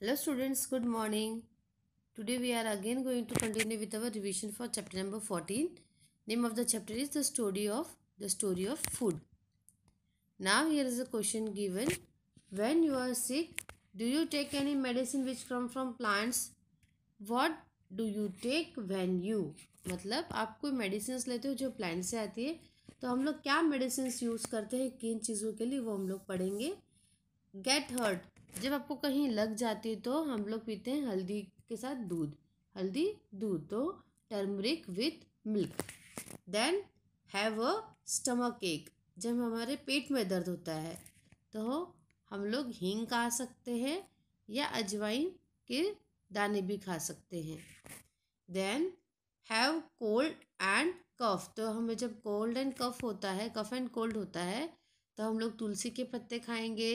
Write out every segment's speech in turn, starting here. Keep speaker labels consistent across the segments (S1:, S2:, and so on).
S1: hello students good morning today we are again going to continue with our revision for chapter number 14 name of the chapter is the story of the story of food now here is a question given when you are sick do you take any medicine which come from plants what do you take when you मतलब आप कोई medicine लेते हो जो plant से आती है तो हम लोग क्या मेडिसिन यूज़ करते हैं किन चीज़ों के लिए वो हम लोग पढ़ेंगे गेट हर्ट जब आपको कहीं लग जाती है तो हम लोग पीते हैं हल्दी के साथ दूध हल्दी दूध तो turmeric with milk then have a stomach एक जब हमारे पेट में दर्द होता है तो हम लोग हींग खा सकते हैं या अजवाइन के दाने भी खा सकते हैं then have cold and cough तो हमें जब कोल्ड एंड कफ होता है कफ एंड कोल्ड होता है तो हम लोग तुलसी के पत्ते खाएंगे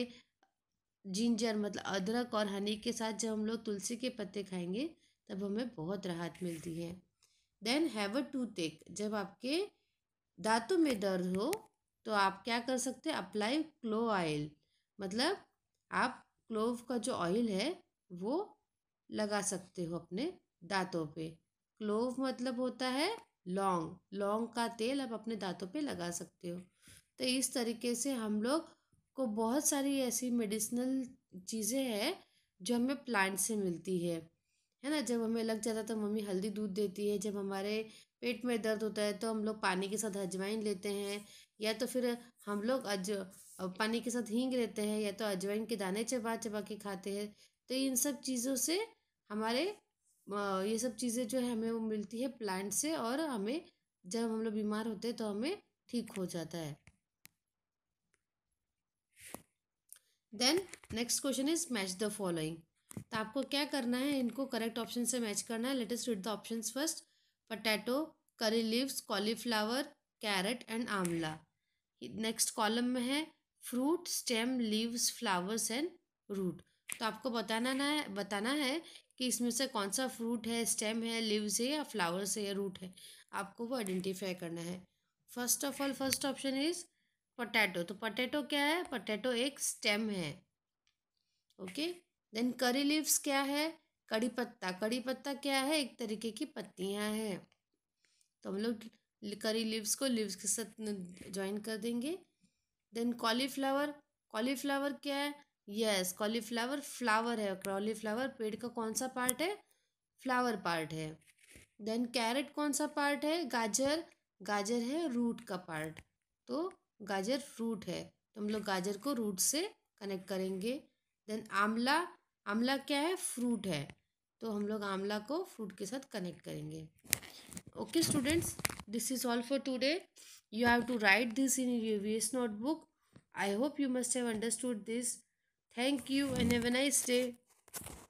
S1: जिंजर मतलब अदरक और हनी के साथ जब हम लोग तुलसी के पत्ते खाएंगे तब हमें बहुत राहत मिलती है then have a toothache जब आपके दांतों में दर्द हो तो आप क्या कर सकते हैं अप्लाई क्लो ऑयल मतलब आप क्लोव का जो ऑयल है वो लगा सकते हो अपने दांतों पे क्लोव मतलब होता है लौंग लौंग का तेल आप अपने दांतों पे लगा सकते हो तो इस तरीके से हम लोग को बहुत सारी ऐसी मेडिसिनल चीज़ें हैं जो हमें प्लांट से मिलती है है ना जब हमें लग जाता है तो मम्मी हल्दी दूध देती है जब हमारे पेट में दर्द होता है तो हम लोग पानी के साथ अजवाइन लेते हैं या तो फिर हम लोग अज पानी के साथ हींग लेते हैं या तो अजवाइन के दाने चबा चबा के खाते हैं तो इन सब चीज़ों से हमारे ये सब चीज़ें जो है हमें वो मिलती है प्लांट से और हमें जब हम लोग बीमार होते हैं तो हमें ठीक हो जाता है then next question is match the following तो आपको क्या करना है इनको करेक्ट ऑप्शन से मैच करना है latest read the option first potato curry leaves cauliflower carrot and amla next column में है fruit stem leaves flowers and root तो आपको बताना ना है बताना है कि इसमें से कौन सा फ्रूट है स्टेम है लीव्स है या फ्लावर्स है या रूट है आपको वो आइडेंटिफाई करना है first of all first option is potato तो पोटैटो क्या है पोटैटो एक स्टेम है ओके देन करी लीव्स क्या है कड़ी पत्ता कड़ी पत्ता क्या है एक तरीके की पत्तियां हैं तो हम लोग करी लीव्स को लीव्स के साथ ज्वाइन कर देंगे देन कॉलीफ्लावर कॉलीफ्लावर क्या है यस कॉलीफ्लावर फ्लावर है कॉलीफ्लावर पेड़ का कौन सा पार्ट है फ्लावर पार्ट है देन कैरेट कौन सा पार्ट है गाजर गाजर है रूट का पार्ट तो गाजर रूट है तो हम लोग गाजर को रूट से कनेक्ट करेंगे देन आंवला आंवला क्या है फ्रूट है तो हम लोग आंवला को फ्रूट के साथ कनेक्ट करेंगे okay students this is all for today you have to write this in U V S notebook I hope you must have understood this thank you and have an nice day